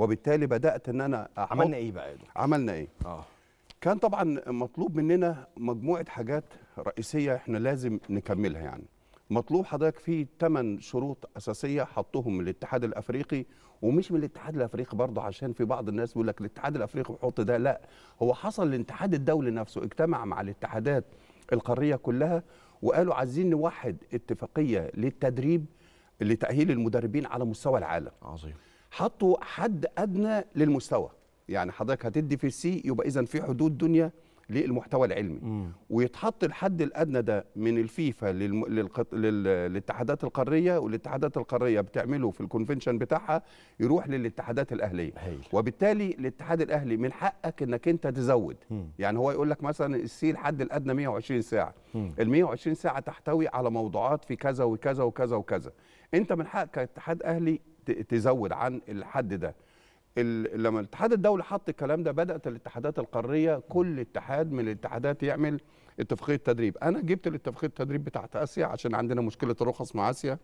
وبالتالي بدات ان انا عملنا ايه بقى عملنا ايه اه كان طبعا مطلوب مننا مجموعه حاجات رئيسيه احنا لازم نكملها يعني مطلوب حضرتك في 8 شروط اساسيه حطهم من الاتحاد الافريقي ومش من الاتحاد الافريقي برضه عشان في بعض الناس بيقول لك الاتحاد الافريقي بيحط ده لا هو حصل الاتحاد الدولي نفسه اجتمع مع الاتحادات القاريه كلها وقالوا عايزين نوحد اتفاقيه للتدريب لتاهيل المدربين على مستوى العالم عظيم حطوا حد ادنى للمستوى يعني حضرتك هتدي في السي يبقى اذا في حدود دنيا للمحتوى العلمي مم. ويتحط الحد الادنى ده من الفيفا للم... للق... لل... للاتحادات القاريه والاتحادات القاريه بتعمله في الكونفنشن بتاعها يروح للاتحادات الاهليه هيل. وبالتالي الاتحاد الاهلي من حقك انك انت تزود مم. يعني هو يقول لك مثلا السي الحد الادنى 120 ساعه ال 120 ساعه تحتوي على موضوعات في كذا وكذا وكذا وكذا انت من حقك كاتحاد اهلي تزود عن الحد ده لما الاتحاد الدولي حط الكلام ده بدات الاتحادات القاريه كل اتحاد من الاتحادات يعمل اتفاقيه تدريب انا جبت الاتفاقيه التدريب بتاعت اسيا عشان عندنا مشكله الرخص مع اسيا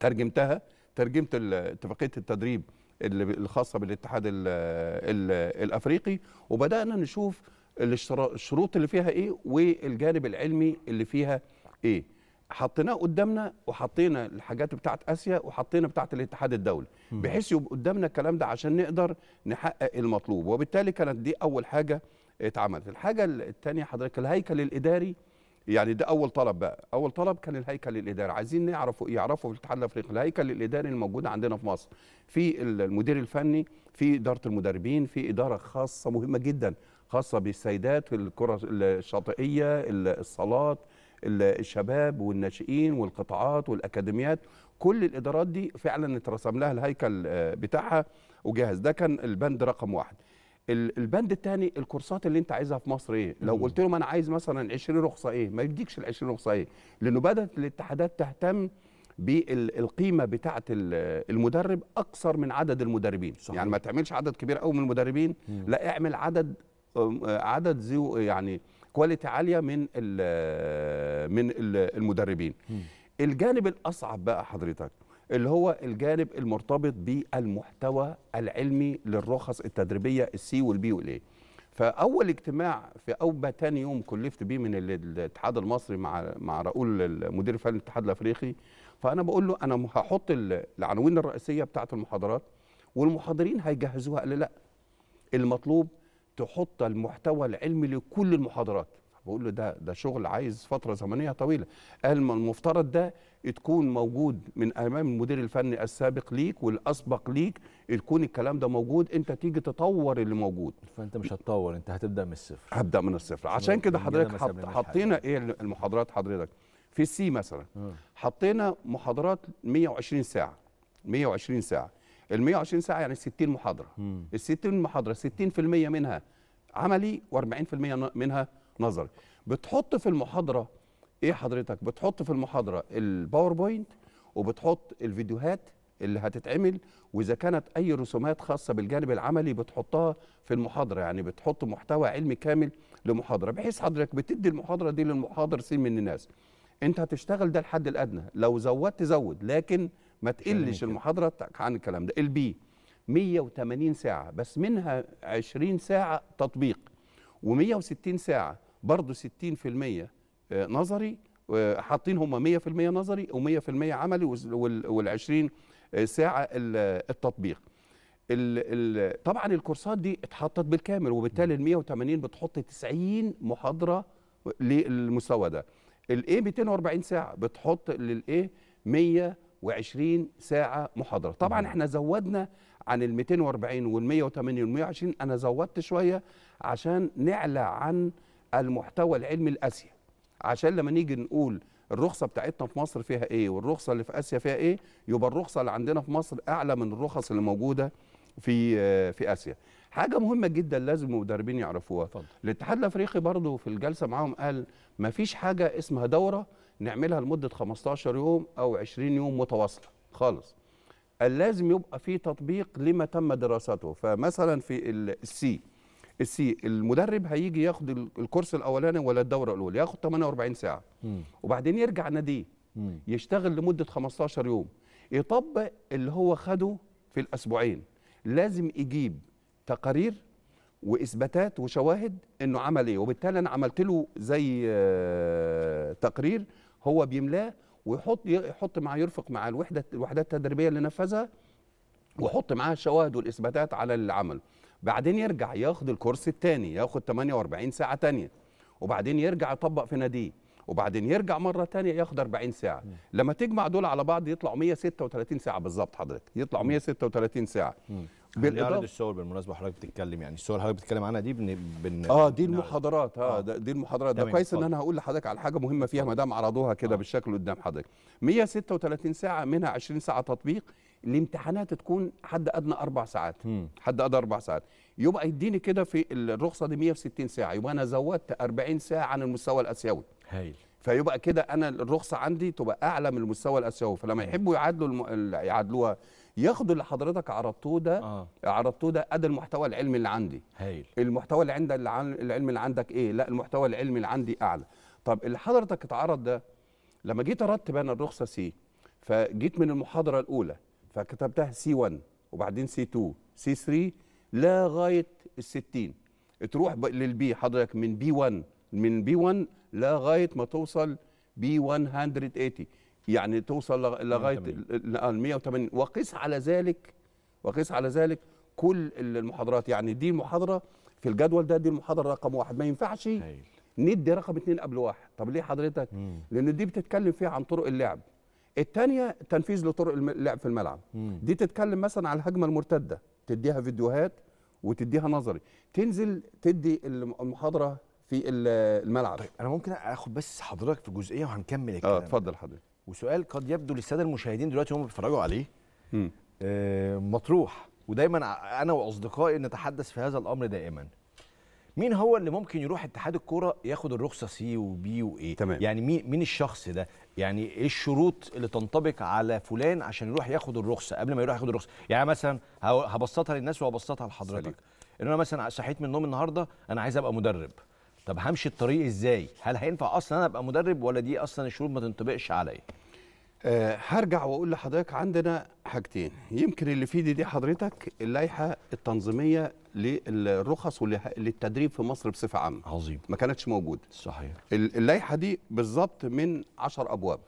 ترجمتها ترجمت اتفاقيه التدريب الخاصه بالاتحاد الـ الـ الافريقي وبدانا نشوف الشروط اللي فيها ايه والجانب العلمي اللي فيها ايه حطيناه قدامنا وحطينا الحاجات بتاعت اسيا وحطينا بتاعت الاتحاد الدولي بحيث يبقى قدامنا الكلام ده عشان نقدر نحقق المطلوب وبالتالي كانت دي اول حاجه اتعملت الحاجه الثانيه حضرتك الهيكل الاداري يعني ده اول طلب بقى اول طلب كان الهيكل الاداري عايزين نعرفوا إيه؟ يعرفوا في الاتحاد الافريقي الهيكل الاداري الموجود عندنا في مصر في المدير الفني في اداره المدربين في اداره خاصه مهمه جدا خاصه بالسيدات الكره الشاطئيه الصالات الشباب والناشئين والقطاعات والاكاديميات كل الادارات دي فعلا اترسم لها الهيكل آه، بتاعها وجاهز ده كان البند رقم واحد البند الثاني الكورسات اللي انت عايزها في مصر ايه لو قلت لهم انا عايز مثلا 20 رخصه ايه ما يديكش ال 20 رخصه ايه لانه بدات الاتحادات تهتم بالقيمه بتاعه المدرب اكثر من عدد المدربين يعني صحيح. يعني ما تعملش عدد كبير قوي من المدربين لا اعمل عدد آه، عدد ذو يعني كواليتي عاليه من من المدربين الجانب الاصعب بقى حضرتك اللي هو الجانب المرتبط بالمحتوى العلمي للرخص التدريبيه السي والبي والاي فاول اجتماع في اوبا تاني يوم كلفت بيه من الاتحاد المصري مع مع راؤول المدير الفني الاتحاد الافريقي فانا بقول له انا هحط العناوين الرئيسيه بتاعه المحاضرات والمحاضرين هيجهزوها قال لا المطلوب تحط المحتوى العلمي لكل المحاضرات بقول له ده ده شغل عايز فتره زمنيه طويله قال ما المفترض ده تكون موجود من امام المدير الفني السابق ليك والاسبق ليك يكون الكلام ده موجود انت تيجي تطور اللي موجود فانت مش هتطور انت هتبدا من الصفر هبدا من الصفر عشان كده حضرتك حط حطينا ايه المحاضرات حضرتك في السي مثلا حطينا محاضرات 120 ساعه 120 ساعه ال 120 ساعه يعني 60 محاضره ال 60 محاضره 60% منها عملي و40% منها نظري بتحط في المحاضره ايه حضرتك بتحط في المحاضره الباوربوينت وبتحط الفيديوهات اللي هتتعمل واذا كانت اي رسومات خاصه بالجانب العملي بتحطها في المحاضره يعني بتحط محتوى علمي كامل لمحاضره بحيث حضرتك بتدي المحاضره دي للمحاضر سين من الناس انت هتشتغل ده الحد الادنى لو زودت زود لكن ما تقلش المحاضره عن الكلام ده البي 180 ساعه بس منها 20 ساعه تطبيق و160 ساعه برضو 60% آه، نظري آه، حاطين هم 100% نظري و100% عملي وال20 آه، ساعه التطبيق الـ الـ طبعا الكورسات دي اتحطت بالكامل وبالتالي ال 180 بتحط 90 محاضره للمستوى ده الايه 240 ساعه بتحط للايه 100 و20 ساعه محاضره طبعا مم. احنا زودنا عن ال 240 وال 180 وال 120 انا زودت شويه عشان نعلى عن المحتوى العلمي الاسيا عشان لما نيجي نقول الرخصه بتاعتنا في مصر فيها ايه والرخصه اللي في اسيا فيها ايه يبقى الرخصه اللي عندنا في مصر اعلى من الرخص اللي موجوده في في اسيا حاجه مهمه جدا لازم المدربين يعرفوها فضل. الاتحاد الافريقي برضه في الجلسه معاهم قال ما فيش حاجه اسمها دوره نعملها لمده 15 يوم او 20 يوم متواصله خالص لازم يبقى في تطبيق لما تم دراسته فمثلا في السي السي المدرب هيجي ياخد الكورس الاولاني ولا الدوره الاولى ياخد 48 ساعه م. وبعدين يرجع ناديه يشتغل لمده 15 يوم يطبق اللي هو خده في الاسبوعين لازم يجيب تقارير واثباتات وشواهد انه عمل ايه وبالتالي انا عملت له زي آه، تقرير هو بيملاه ويحط يحط معاه يرفق مع الوحده الوحدات التدريبيه اللي نفذها ويحط معاها الشواهد والاثباتات على اللي عمله بعدين يرجع ياخد الكورس الثاني ياخد 48 ساعه ثانيه وبعدين يرجع يطبق في ناديه وبعدين يرجع مره ثانيه ياخد 40 ساعه لما تجمع دول على بعض يطلعوا 136 ساعه بالظبط حضرتك يطلعوا 136 ساعه بالاضافه نعرض الصور بالمناسبه حضرتك بتتكلم يعني الصور حضرتك بتتكلم عنها دي بن, بن اه دي المحاضرات اه, آه دي المحاضرات ده كويس ان انا هقول لحضرتك على حاجه مهمه فيها ما دام عرضوها كده آه. بالشكل قدام حضرتك 136 ساعه منها 20 ساعه تطبيق الامتحانات تكون حد ادنى اربع ساعات حد ادنى اربع ساعات يبقى يديني كده في الرخصه دي 160 ساعه يبقى انا زودت 40 ساعه عن المستوى الاسيوي هايل فيبقى كده انا الرخصه عندي تبقى اعلى من المستوى الاسيوي فلما يحبوا يعادلوا الم... يعادلوها ياخدوا اللي حضرتك عرضتوه ده آه. عرضتوه ده ادي المحتوى العلمي اللي عندي هايل المحتوى اللي عندك العلمي اللي عندك ايه لا المحتوى العلمي اللي عندي اعلى طب اللي حضرتك اتعرض ده لما جيت ارتب انا الرخصه سي فجيت من المحاضره الاولى فكتبتها سي 1 وبعدين سي 2 سي 3 لغايه ال 60 تروح للبي حضرتك من بي 1 من بي 1 لغايه ما توصل بي 180 يعني توصل لغايه ال 180 وقيس على ذلك وقيس على ذلك كل المحاضرات يعني دي المحاضره في الجدول ده دي المحاضره رقم واحد ما ينفعش هيل. ندي رقم اثنين قبل واحد طب ليه حضرتك؟ مم. لان دي بتتكلم فيها عن طرق اللعب الثانيه تنفيذ لطرق اللعب في الملعب مم. دي تتكلم مثلا عن الهجمه المرتده تديها فيديوهات وتديها نظري تنزل تدي المحاضره في الملعب طيب انا ممكن اخد بس حضرتك في جزئيه وهنكمل آه، الكلام اه اتفضل حضرتك وسؤال قد يبدو للساده المشاهدين دلوقتي هم بيتفرجوا عليه آه مطروح ودايما انا واصدقائي نتحدث في هذا الامر دائما مين هو اللي ممكن يروح اتحاد الكوره ياخد الرخصه سي وبي وايه تمام. يعني مين مين الشخص ده يعني ايه الشروط اللي تنطبق على فلان عشان يروح ياخد الرخصه قبل ما يروح ياخد الرخصه يعني مثلا هبسطها للناس وهبسطها لحضرتك ان انا مثلا صحيت من النوم النهارده انا عايز ابقى مدرب طب همشي الطريق ازاي هل هينفع اصلا انا ابقى مدرب ولا دي اصلا الشروط ما تنطبقش عليا أه هرجع واقول لحضرتك عندنا حاجتين يمكن اللي في دي, دي حضرتك اللائحه التنظيميه للرخص وللتدريب في مصر بصفه عامه عظيم ما كانتش موجوده صحيح اللائحه دي بالظبط من 10 ابواب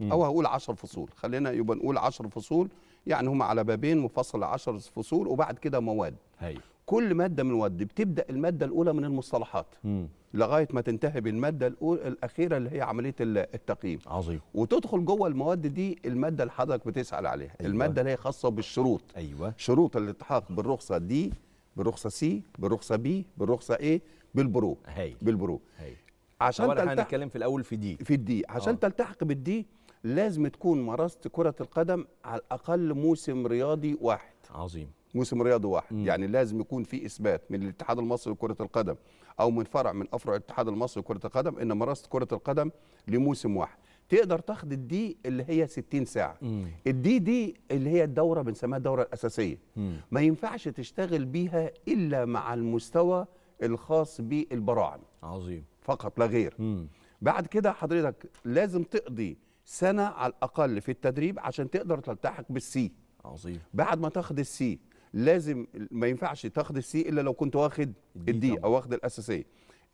م. او هقول 10 فصول خلينا يبقى نقول 10 فصول يعني هم على بابين مفصل 10 فصول وبعد كده مواد هي. كل ماده من ود بتبدا الماده الاولى من المصطلحات م. لغايه ما تنتهي بالماده الاولى الاخيره اللي هي عمليه التقييم عظيم وتدخل جوه المواد دي الماده اللي حضرتك بتسال عليها أيوة. الماده اللي هي خاصه بالشروط ايوه شروط الالتحاق بالرخصه دي بالرخصه سي بالرخصه بي بالرخصه اي بالبرو هي. بالبرو هي. عشان تلتحق هنتكلم في الاول في دي في الدي عشان أوه. تلتحق بالدي لازم تكون مارست كره القدم على الاقل موسم رياضي واحد عظيم موسم رياضي واحد مم. يعني لازم يكون في اثبات من الاتحاد المصري لكره القدم او من فرع من افرع الاتحاد المصري لكره القدم ان مارست كره القدم لموسم واحد تقدر تاخد الدي اللي هي 60 ساعه مم. الدي دي اللي هي الدوره بنسميها الدوره الاساسيه مم. ما ينفعش تشتغل بيها الا مع المستوى الخاص بالبراعم عظيم فقط لا غير مم. بعد كده حضرتك لازم تقضي سنه على الاقل في التدريب عشان تقدر تلتحق بالسي عظيم بعد ما تاخد السي لازم ما ينفعش تاخد السي الا لو كنت واخد الدي او واخد الاساسيه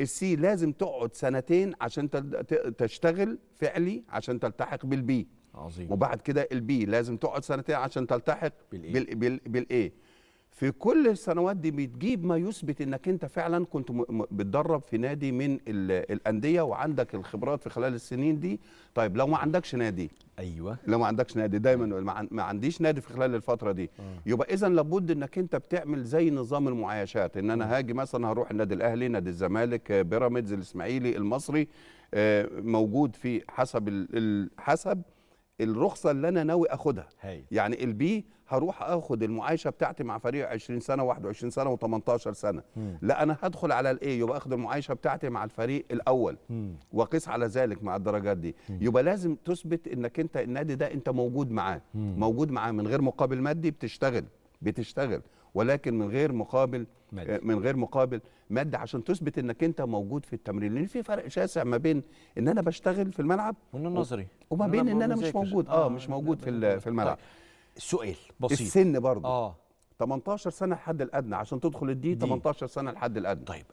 السي لازم تقعد سنتين عشان تشتغل فعلي عشان تلتحق بالبي عظيم وبعد كده البي لازم تقعد سنتين عشان تلتحق بالاي في كل السنوات دي بتجيب ما يثبت انك انت فعلا كنت بتدرب في نادي من الانديه وعندك الخبرات في خلال السنين دي طيب لو ما عندكش نادي ايوه لو ما عندكش نادي دايما ما عنديش نادي في خلال الفتره دي آه. يبقى اذا لابد انك انت بتعمل زي نظام المعايشات ان انا آه. هاجي مثلا هروح النادي الاهلي نادي الزمالك آه، بيراميدز الاسماعيلي المصري موجود في حسب حسب الرخصه اللي انا ناوي اخدها هي. يعني البي هروح اخد المعايشه بتاعتي مع فريق 20 سنه و21 سنه و18 سنه م. لا انا هدخل على الاي يبقى اخد المعايشه بتاعتي مع الفريق الاول واقيس على ذلك مع الدرجات دي م. يبقى لازم تثبت انك انت النادي ده انت موجود معاه م. موجود معاه من غير مقابل مادي بتشتغل بتشتغل ولكن من غير مقابل مادي. من غير مقابل مادي عشان تثبت انك انت موجود في التمرين لان في فرق شاسع ما بين ان انا بشتغل في الملعب وان النظري وما بين ان انا مش موجود اه, آه مش موجود في في الملعب سؤال بسيط السن برضه اه 18 سنه الحد الادنى عشان تدخل الدي 18 سنه الحد الادنى طيب